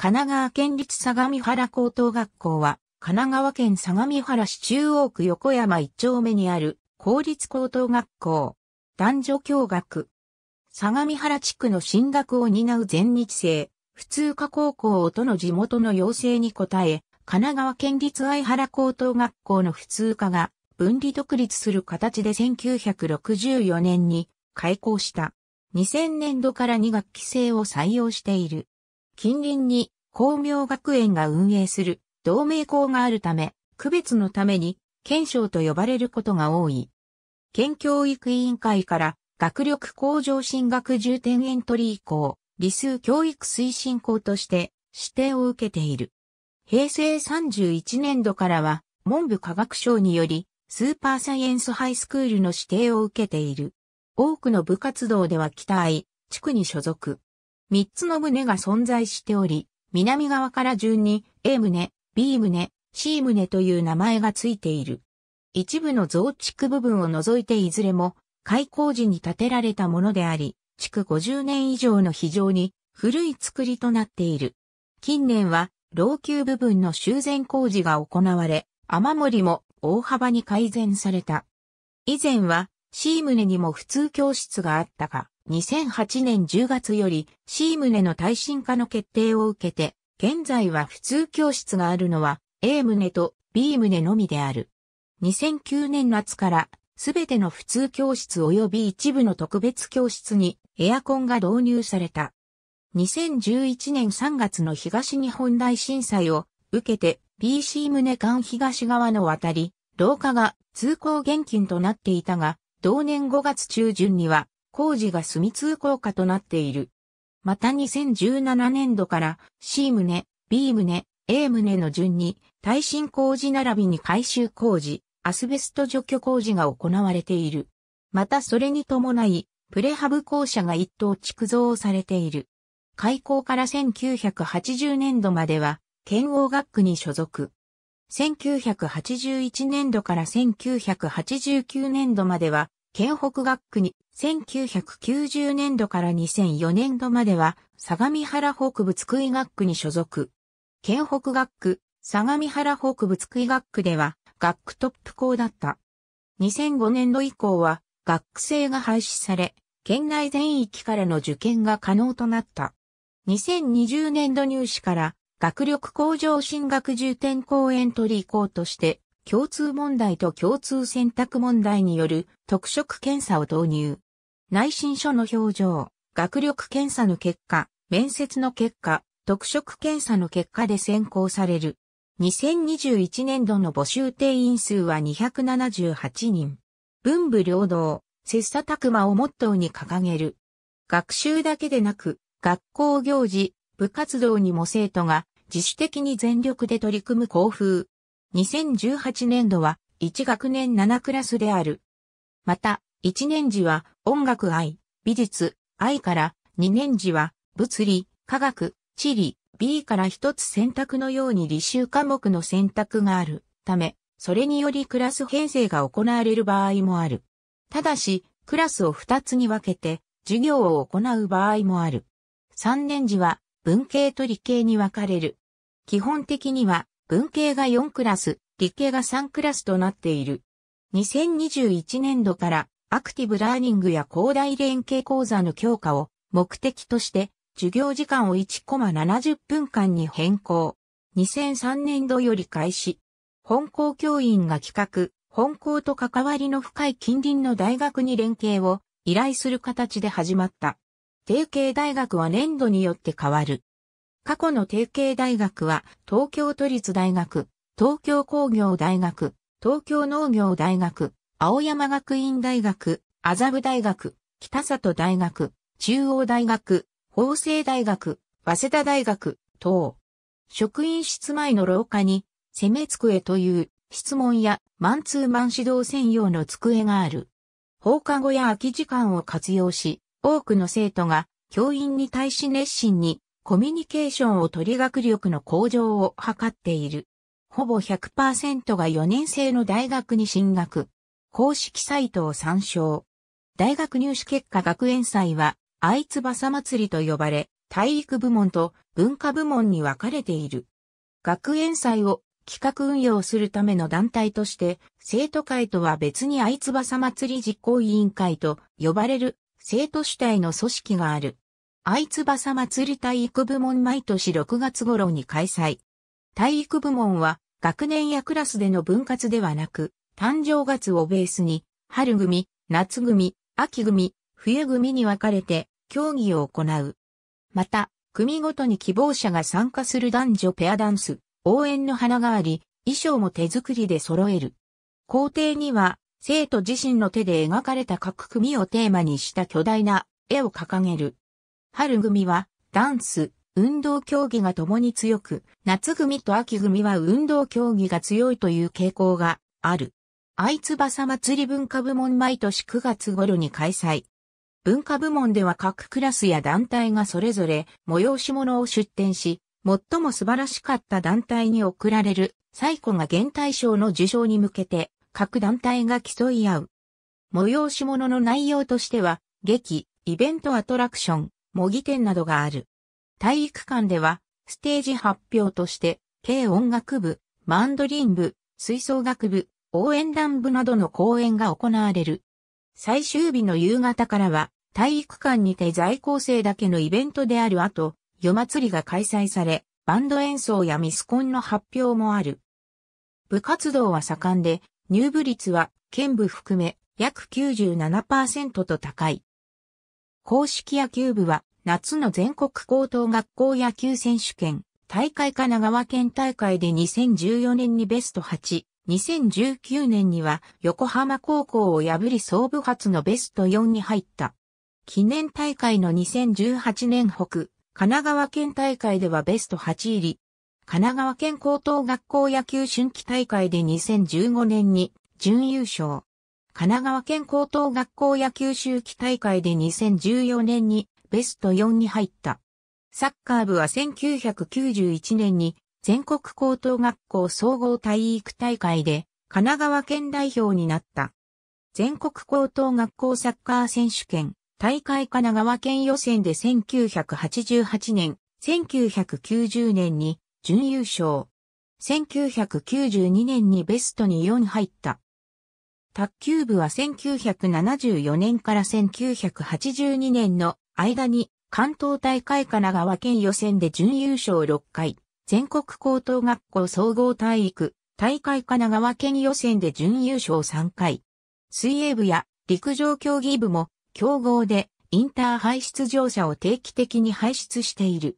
神奈川県立相模原高等学校は、神奈川県相模原市中央区横山一丁目にある公立高等学校、男女共学。相模原地区の進学を担う全日制、普通科高校との地元の要請に応え、神奈川県立相原高等学校の普通科が分離独立する形で1964年に開校した。2000年度から2学期制を採用している。近隣に光明学園が運営する同盟校があるため、区別のために県省と呼ばれることが多い。県教育委員会から学力向上進学重点エントリー校、理数教育推進校として指定を受けている。平成31年度からは文部科学省によりスーパーサイエンスハイスクールの指定を受けている。多くの部活動では北愛、地区に所属。三つの棟が存在しており、南側から順に A 棟、B 棟、C 棟という名前がついている。一部の増築部分を除いていずれも開港時に建てられたものであり、築50年以上の非常に古い造りとなっている。近年は老朽部分の修繕工事が行われ、雨漏りも大幅に改善された。以前は C 棟にも普通教室があったが、2008年10月より、シームネの耐震化の決定を受けて、現在は普通教室があるのは、A 棟と B 棟のみである。2009年夏から、すべての普通教室及び一部の特別教室にエアコンが導入された。2011年3月の東日本大震災を受けて BC 棟間東側の渡り、廊下が通行厳禁となっていたが、同年5月中旬には工事がみ通行化となっている。また2017年度から C 棟、B 棟、A 棟の順に耐震工事並びに改修工事、アスベスト除去工事が行われている。またそれに伴い、プレハブ校舎が一棟築造されている。開校から1980年度までは、県央学区に所属。1981年度から1989年度までは、県北学区に1990年度から2004年度までは、相模原北部津久井学区に所属。県北学区、相模原北部津久井学区では、学区トップ校だった。2005年度以降は、学区制が廃止され、県内全域からの受験が可能となった。2020年度入試から、学力向上進学重点校エントリー校として、共通問題と共通選択問題による特色検査を導入。内申書の表情、学力検査の結果、面接の結果、特色検査の結果で選考される。2021年度の募集定員数は278人。文武両道、切磋琢磨をモットーに掲げる。学習だけでなく、学校行事、部活動にも生徒が自主的に全力で取り組む校風。2018年度は1学年7クラスである。また、一年時は音楽愛、美術、愛から二年時は物理、科学、地理、B から一つ選択のように履修科目の選択があるため、それによりクラス編成が行われる場合もある。ただし、クラスを二つに分けて授業を行う場合もある。三年時は文系と理系に分かれる。基本的には文系が4クラス、理系が3クラスとなっている。2021年度からアクティブラーニングや広大連携講座の強化を目的として授業時間を1コマ70分間に変更。2003年度より開始。本校教員が企画、本校と関わりの深い近隣の大学に連携を依頼する形で始まった。提携大学は年度によって変わる。過去の提携大学は東京都立大学、東京工業大学、東京農業大学、青山学院大学、麻布大学、北里大学、中央大学、法政大学、早稲田大学、等。職員室前の廊下に、攻め机という質問やマンツーマン指導専用の机がある。放課後や空き時間を活用し、多くの生徒が教員に対し熱心にコミュニケーションを取り学力の向上を図っている。ほぼ100%が4年生の大学に進学。公式サイトを参照。大学入試結果学園祭は、あいつばさ祭りと呼ばれ、体育部門と文化部門に分かれている。学園祭を企画運用するための団体として、生徒会とは別にあいつばさ祭り実行委員会と呼ばれる生徒主体の組織がある。あいつばさ祭り体育部門毎年6月頃に開催。体育部門は学年やクラスでの分割ではなく、誕生月をベースに、春組、夏組、秋組、冬組に分かれて、競技を行う。また、組ごとに希望者が参加する男女ペアダンス、応援の花があり、衣装も手作りで揃える。校庭には、生徒自身の手で描かれた各組をテーマにした巨大な絵を掲げる。春組は、ダンス、運動競技が共に強く、夏組と秋組は運動競技が強いという傾向がある。バサ祭り文化部門毎年9月頃に開催。文化部門では各クラスや団体がそれぞれ催し物を出展し、最も素晴らしかった団体に贈られる最古が現大賞の受賞に向けて各団体が競い合う。催し物の内容としては、劇、イベントアトラクション、模擬店などがある。体育館では、ステージ発表として、軽音楽部、マンドリン部、吹奏楽部、応援団部などの講演が行われる。最終日の夕方からは、体育館にて在校生だけのイベントである後、夜祭りが開催され、バンド演奏やミスコンの発表もある。部活動は盛んで、入部率は県部含め約97%と高い。公式野球部は夏の全国高等学校野球選手権大会神奈川県大会で2014年にベスト8、2019年には横浜高校を破り総部発のベスト4に入った。記念大会の2018年北、神奈川県大会ではベスト8入り。神奈川県高等学校野球春季大会で2015年に準優勝。神奈川県高等学校野球秋季大会で2014年にベスト4に入った。サッカー部は1991年に全国高等学校総合体育大会で神奈川県代表になった。全国高等学校サッカー選手権大会神奈川県予選で1988年、1990年に準優勝。1992年にベストに4入った。卓球部は1974年から1982年の間に関東大会神奈川県予選で準優勝6回、全国高等学校総合体育、大会神奈川県予選で準優勝3回。水泳部や陸上競技部も競合でインターハイ出場者を定期的に輩出している。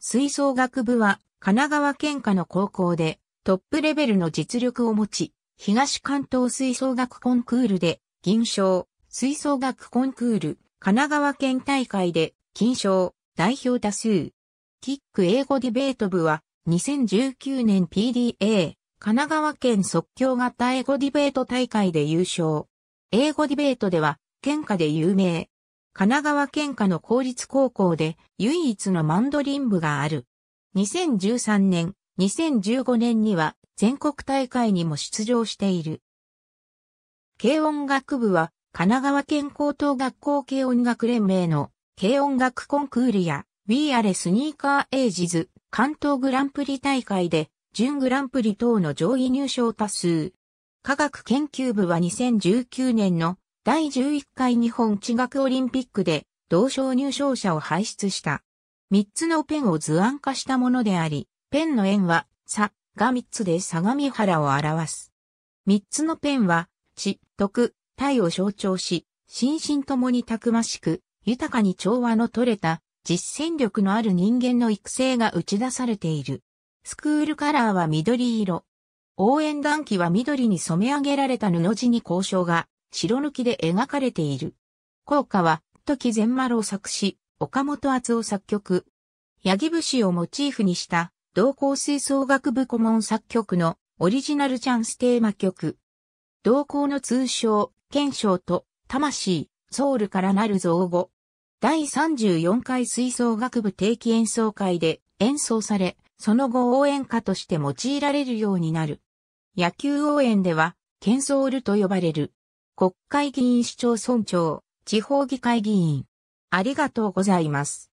吹奏楽部は神奈川県下の高校でトップレベルの実力を持ち、東関東吹奏楽コンクールで銀賞、吹奏楽コンクール、神奈川県大会で金賞、代表多数、キック英語ディベート部は、2019年 PDA、神奈川県即興型英語ディベート大会で優勝。英語ディベートでは、県下で有名。神奈川県下の公立高校で唯一のマンドリン部がある。2013年、2015年には全国大会にも出場している。軽音楽部は神奈川県高等学校軽音楽連盟の軽音楽コンクールや We Are Sneaker Ages 関東グランプリ大会で準グランプリ等の上位入賞多数。科学研究部は2019年の第11回日本地学オリンピックで同賞入賞者を輩出した。3つのペンを図案化したものであり、ペンの円は、さ、が3つで相模原を表す。3つのペンは、知、徳、体を象徴し、心身ともにたくましく、豊かに調和の取れた実践力のある人間の育成が打ち出されている。スクールカラーは緑色。応援団旗は緑に染め上げられた布地に交渉が白抜きで描かれている。効果は、時善丸を作詞、岡本厚を作曲。八木節をモチーフにした同校吹奏楽部顧問作曲のオリジナルチャンステーマ曲。同校の通称、検章と魂、ソウルからなる造語、第34回吹奏楽部定期演奏会で演奏され、その後応援歌として用いられるようになる。野球応援では、ケンソールと呼ばれる。国会議員市町村長、地方議会議員。ありがとうございます。